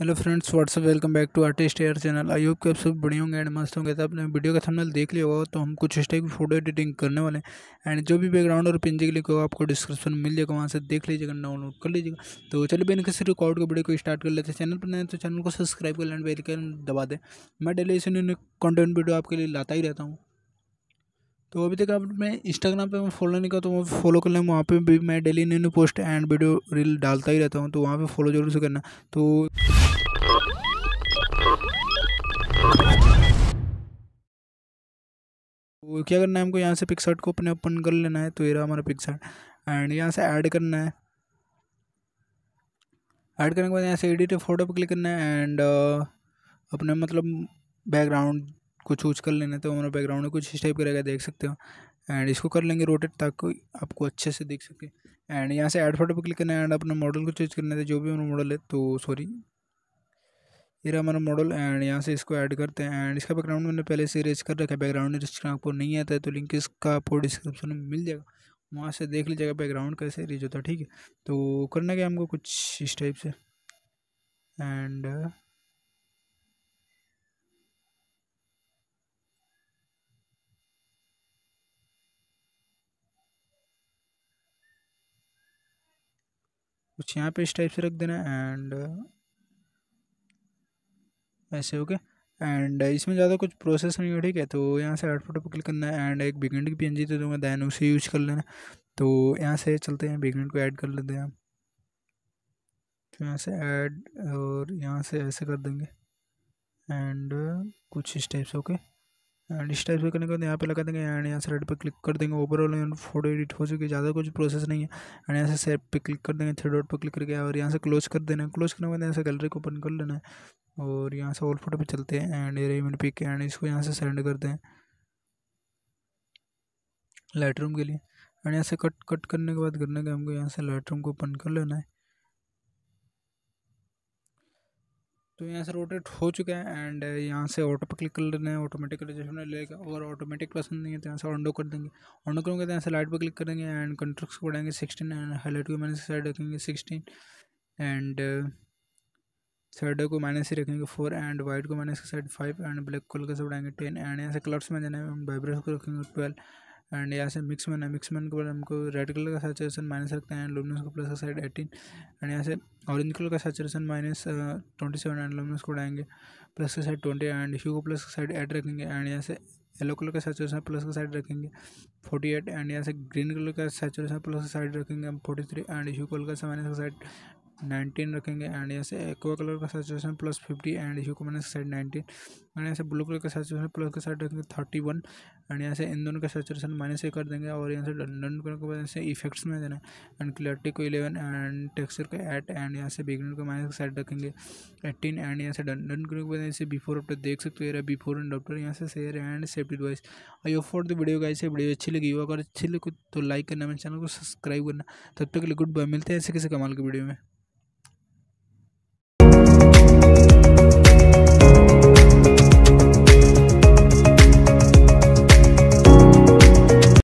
hello friends WhatsApp welcome back to artist air channel I hope कि आप सब बढ़िया होंगे एंड मस्त होंगे तो आपने वीडियो का थंबनेल देख लिया होगा तो हम कुछ इस टाइप की फोटो एडिटिंग करने वाले हैं एंड जो भी बैकग्राउंड और पिंजे के लिए होगा आपको डिस्क्रिप्शन मिल जाएगा वहाँ से देख लीजिएगा डाउनलोड कर लीजिएगा तो चलिए बिना किसी रिकॉर्ड को वीडियो को स्टार्ट कर लेते हैं चैनल पर नहीं तो चैनल को सब्सक्राइब कर लें बेलकन दबा दें मैं डेली इसी कंटेंट वीडियो आपके लिए लाता ही रहता हूँ तो अभी तक आप मैं इंस्टाग्राम पे मैं फॉलो नहीं करता तो वहाँ फॉलो कर लें वहाँ पे भी मैं daily new new post and video reel डालता ही रहता हूँ तो वहाँ पे फॉलो जरूर से करना तो तो क्या करना है हमको यहाँ से पिक्सार्ट को अपने ओपन कर लेना है तो ये रहा हमारा पिक्सार्ट एंड यहाँ से ऐड करना है ऐड करने के बाद यहाँ से एडिट फोटो पर क्लिक करना है एंड uh, अपने मतलब बैकग्राउंड को चूज कर लेना तो हमारा बैकग्राउंड कुछ इस टाइप का रहेगा देख सकते हो एंड इसको कर लेंगे रोटेट ताकि आपको अच्छे से देख सके एंड यहाँ से एड फोटो पर क्लिक करना है एंड अपने मॉडल को चूज करना है जो भी हमारा मॉडल है तो सॉरी ये रहा हमारा मॉडल एंड यहाँ से इसको ऐड करते हैं एंड इसका बैकग्राउंड मैंने पहले से रेज कर रखा है बैकग्राउंड रेज करना आपको नहीं आता है तो लिंक इसका आपको डिस्क्रिप्शन में मिल जाएगा वहाँ से देख लीजिएगा बैकग्राउंड कैसे रेज होता है ठीक है तो करना क्या हमको कुछ इस टाइप से एंड कुछ यहाँ पे इस टाइप से रख देना एंड ऐसे ओके एंड इसमें ज़्यादा कुछ प्रोसेस नहीं हो ठीक है तो यहाँ से एड फोटो पर क्लिक करना है एंड एक बिगेंड की पी दे दूंगा दैन उसे यूज कर लेना तो यहाँ से चलते हैं बिगेंड को ऐड कर लेते हैं आप तो यहाँ से ऐड और यहाँ से ऐसे कर देंगे एंड कुछ इस टाइप से ओके एंड इस टाइप से करने के बाद यहाँ पे लगा देंगे एंड यहाँ से रेड पे क्लिक कर देंगे ओवरऑल फोटो एडिट हो चुकी है ज़्यादा कुछ प्रोसेस नहीं है एंड यहाँ से सेव पे क्लिक कर देंगे थ्री डॉट पर क्लिक करके और यहाँ से क्लोज कर देना है क्लोज करने के बाद यहाँ से गैलरी को ओपन कर लेना है और यहाँ से ऑल फोटो पे चलते हैं एंड ये रही पिक एंड इसको यहाँ से सेंड करते हैं लाइट के लिए एंड यहाँ से कट कट करने के बाद करने के हमको यहाँ से लाइट को ओपन कर लेना है तो यहाँ से रोटेट हो चुका है एंड यहाँ से ऑटो पर क्लिक कर लेना है ऑटोमेटिक जैसे लेगा और ऑटोमेटिक पसंद नहीं है तो यहाँ से ऑनडो कर देंगे ऑनडो करूँगे तो यहाँ से लाइट पर क्लिक करेंगे एंड कंट्रक्स को बढ़ाएंगे सिक्सटीन एंड हाईलाइट को माइनस साइड रखेंगे सिक्सटीन एंड साइडो को माइनस ही रखेंगे फोर एंड वाइट को minus side five and black colour से बढ़ाएंगे टेन एंड यहाँ से कलर्स में जाना है वाइब्रेस को रखेंगे ट्वेल्व एंड यहाँ से मिक्समैन है मिक्समैन के बाद हमको रेड कलर का सैचुरेशन माइनस रखते हैं लुमिनस को प्लस का साइड एटीन एंड यहाँ से ऑरेंज कलर का saturation minus twenty seven and luminance को उड़ाएंगे प्लस का साइड ट्वेंटी एंड ह्यू को प्लस का साइड एट रखेंगे एंड यहाँ से येलो कलर का सैचुरेशन प्लस का साइड रखेंगे फोर्टी एट एंड यहाँ से ग्रीन कलर का सैचुरेशन प्लस का साइड रखेंगे हम forty three and hue colour का माइनस का साइड नाइनटीन रखेंगे एंड यहाँ से एक्वा कलर का saturation plus fifty and hue को माइनस साइड नाइनटीन एंड यहाँ से ब्लू कलर का सैचुरेशन प्लस के साइड रखेंगे थर्टी वन एंड यहाँ से इन दोनों का सैचुरेशन माइनस ए कर देंगे और यहाँ से डन करने के बाद यहाँ से इफेक्ट्स में देना एंड क्लियरटी को इलेवन एंड टेक्सचर का एट एंड यहाँ से बिगनर का माइनस साइड रखेंगे एट्टीन एंड यहाँ से डन करने के बाद से बिफोर आफ्टर देख सकते हो बिफोर एंड आफ्टर यहाँ से share and safety device I hope for the video ऐसे वीडियो अच्छी लगी हो अगर अच्छी लगी तो लाइक करना मेरे चैनल को सब्सक्राइब करना तब तक के लिए गुड बाय मिलते हैं ऐसे किसी कमाल की वीडियो में